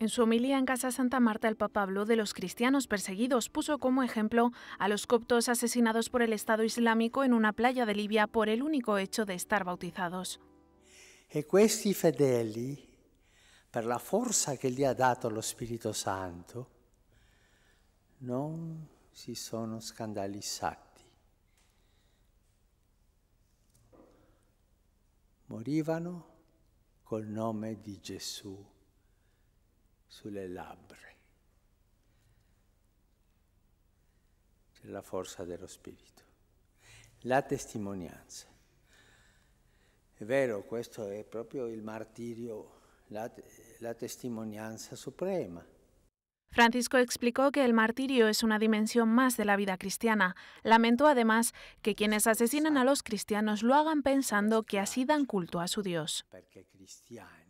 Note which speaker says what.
Speaker 1: En su homilía en Casa Santa Marta, el Papa habló de los cristianos perseguidos. Puso como ejemplo a los coptos asesinados por el Estado Islámico en una playa de Libia por el único hecho de estar bautizados.
Speaker 2: Y e estos fedeli, per la fuerza que le ha dado lo Espíritu Santo, non si sono scandalizzati. Morivano col nombre de Jesús sulle labbra. C'è la forza dello spirito. La testimonianza. Pues, es vero, questo è proprio il martirio, la, testimonianza suprema.
Speaker 1: Francisco explicó que el martirio es una dimensión más de la vida cristiana. Lamentó además que quienes asesinan a los cristianos lo hagan pensando que así dan culto a su Dios. Porque
Speaker 3: cristiano.